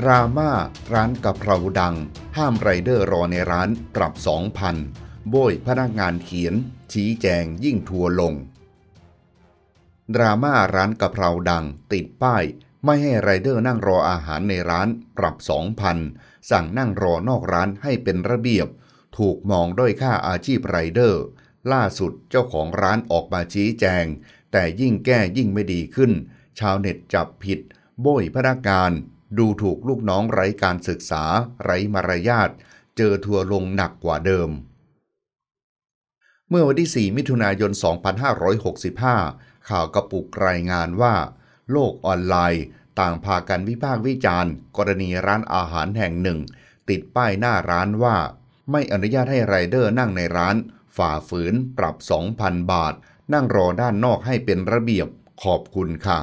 ดราม่าร้านกะเพราดัง ห้ามไรเดอร์รอในร้านปรับ2,000โบยพนักงานเขียน ชี้แจงยิ่งทัวลง ดราม่าร้านกะเพราดัง ติดป้าย ไม่ให้ไรเดอร์นั่งรออาหารในร้านปรับ2,000สั่งนั่งรอนอกร้านให้เป็นระเบียบ ถูกมองด้อยค่าอาชีพไรเดอร์ ล่าสุดเจ้าของร้านออกมาชี้แจง แต่ยิ่งแก้ยิ่งไม่ดีขึ้น ชาวเน็ตจับผิดโบยพนักงานดูถูกลูกน้องไร้การศึกษา ไร้มารยาทเจอทัวลงหนักกว่าเดิม เมื่อวันที่ 4 มิถุนายน 2565 ข่าวกระปุกรายงานว่า โลกออนไลน์ ต่างพากันวิพากษ์วิจารณ์ กรณีร้านอาหารแห่งหนึ่ง ติดป้ายหน้าร้านว่า ไม่อนุญาตให้ไรเดอร์นั่งในร้าน ฝ่าฝืนปรับ 2,000 บาท นั่งรอด้านนอกให้เป็นระเบียบ ขอบคุณค่ะ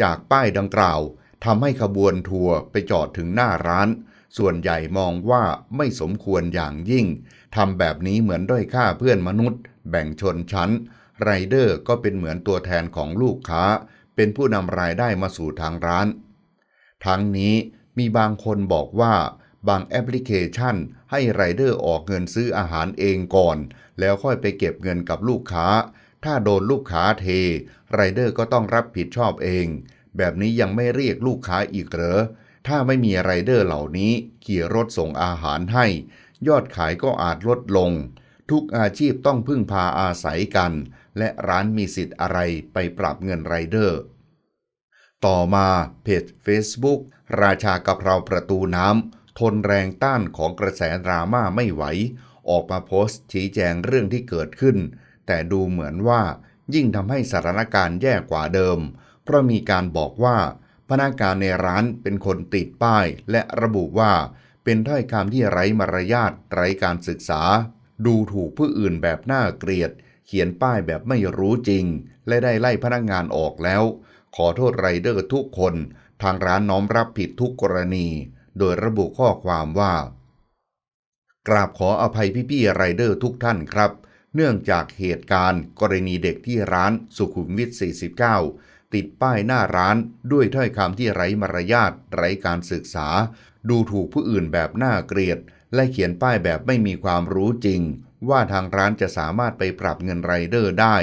จากป้ายดังกล่าวทำให้ขบวนทัวร์ไปจอดถึงหน้าร้าน ส่วนใหญ่มองว่าไม่สมควรอย่างยิ่ง ทำแบบนี้เหมือนด้อยค่าเพื่อนมนุษย์ แบ่งชนชั้น ไรเดอร์ก็เป็นเหมือนตัวแทนของลูกค้า เป็นผู้นำรายได้มาสู่ทางร้าน ทั้งนี้มีบางคนบอกว่า บางแอปพลิเคชัน ให้ไรเดอร์ออกเงินซื้ออาหารเองก่อน แล้วค่อยไปเก็บเงินกับลูกค้า ถ้าโดนลูกค้าเท ไรเดอร์ก็ต้องรับผิดชอบเองแบบนี้ยังไม่เรียกลูกค้าอีกเหรอ ถ้าไม่มีไรเดอร์เหล่านี้ขี่รถส่งอาหารให้ ยอดขายก็อาจลดลง ทุกอาชีพต้องพึ่งพาอาศัยกัน และร้านมีสิทธิ์อะไรไปปรับเงินไรเดอร์ ต่อมา เพจ Facebook ราชากะเพราประตูน้ำทนแรงต้านของกระแสดราม่าไม่ไหว ออกมาโพสต์ชี้แจงเรื่องที่เกิดขึ้น แต่ดูเหมือนว่ายิ่งทำให้สถานการณ์แย่กว่าเดิมเพราะมีการบอกว่า พนักงานในร้านเป็นคนติดป้าย และระบุว่า เป็นถ้อยคำที่ไร้มารยาทไร้การศึกษา ดูถูกผู้อื่นแบบน่าเกลียด เขียนป้ายแบบไม่รู้จริง และได้ไล่พนักงานออกแล้ว ขอโทษไรเดอร์ทุกคนทางร้านน้อมรับผิดทุกกรณี โดยระบุข้อความว่า กราบขออภัยพี่ ๆไรเดอร์ทุกท่านครับ เนื่องจากเหตุการณ์กรณีเด็กที่ร้านสุขุมวิท 49ติดป้ายหน้าร้านด้วยถ้อยคำที่ไร้มารยาทไร้การศึกษา ดูถูกผู้อื่นแบบน่าเกลียด และเขียนป้ายแบบไม่มีความรู้จริง ว่าทางร้านจะสามารถไปปรับเงินไรเดอร์ได้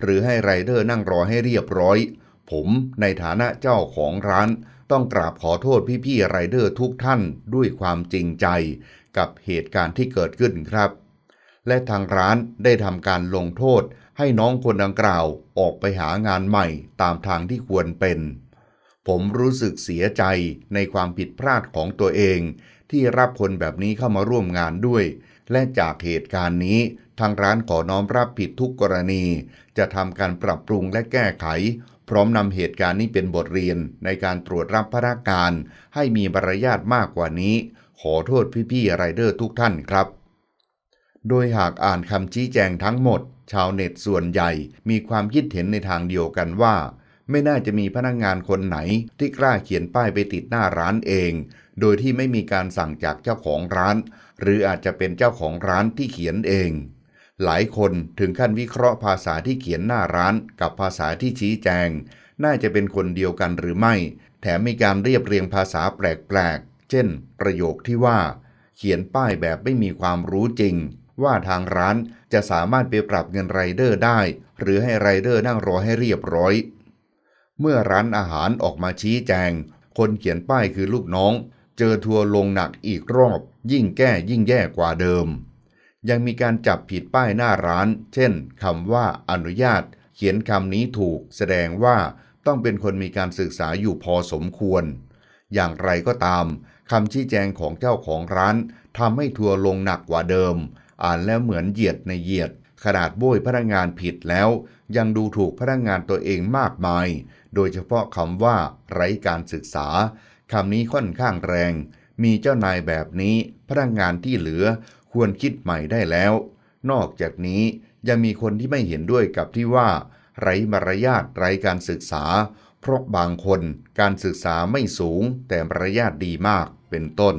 หรือให้ไรเดอร์นั่งรอให้เรียบร้อย ผมในฐานะเจ้าของร้านต้องกราบขอโทษพี่ๆไรเดอร์ทุกท่านด้วยความจริงใจ กับเหตุการณ์ที่เกิดขึ้นครับ และทางร้านได้ทำการลงโทษให้น้องคนดังกล่าว ออกไปหางานใหม่ตามทางที่ควรเป็น ผมรู้สึกเสียใจในความผิดพลาดของตัวเอง ที่รับคนแบบนี้เข้ามาร่วมงานด้วย และจากเหตุการณ์นี้ทางร้านขอน้อมรับผิดทุกกรณี จะทำการปรับปรุงและแก้ไข พร้อมนำเหตุการณ์นี้เป็นบทเรียน ในการตรวจรับพนักงานให้มีบรรยาทมากกว่านี้ ขอโทษพี่ๆไรเดอร์ทุกท่านครับ โดยหากอ่านคำชี้แจงทั้งหมดชาวเน็ตส่วนใหญ่มีความคิดเห็นในทางเดียวกันว่า ไม่น่าจะมีพนักงงานคนไหนที่กล้าเขียนป้ายไปติดหน้าร้านเอง โดยที่ไม่มีการสั่งจากเจ้าของร้าน หรืออาจจะเป็นเจ้าของร้านที่เขียนเอง หลายคนถึงขั้นวิเคราะห์ภาษาที่เขียนหน้าร้านกับภาษาที่ชี้แจง น่าจะเป็นคนเดียวกันหรือไม่ แถมมีการเรียบเรียงภาษาแปลกๆเช่น ประโยคที่ว่า เขียนป้ายแบบไม่มีความรู้จริงว่าทางร้านจะสามารถไปปรับเงินไรเดอร์ได้ หรือให้ไรเดอร์นั่งรอให้เรียบร้อย เมื่อร้านอาหารออกมาชี้แจง คนเขียนป้ายคือลูกน้อง เจอทัวลงหนักอีกรอบ ยิ่งแก้ยิ่งแย่กว่าเดิม ยังมีการจับผิดป้ายหน้าร้าน เช่น คำว่าอนุญาต เขียนคำนี้ถูก แสดงว่าต้องเป็นคนมีการศึกษาอยู่พอสมควร อย่างไรก็ตามคำชี้แจงของเจ้าของร้านทำให้ทัวลงหนักกว่าเดิมอ่านแล้วเหมือนเหยียดในเหยียด ขนาดโบยพนักงานผิดแล้ว ยังดูถูกพนักงานตัวเองมากมาย โดยเฉพาะคำว่า ไร้การศึกษาคำนี้ค่อนข้างแรง มีเจ้านายแบบนี้ พนักงานที่เหลือควรคิดใหม่ได้แล้ว นอกจากนี้ยังมีคนที่ไม่เห็นด้วยกับที่ว่า ไร้มารยาทไร้การศึกษาเพราะบางคนการศึกษาไม่สูง แต่มารยาทดีมากเป็นต้น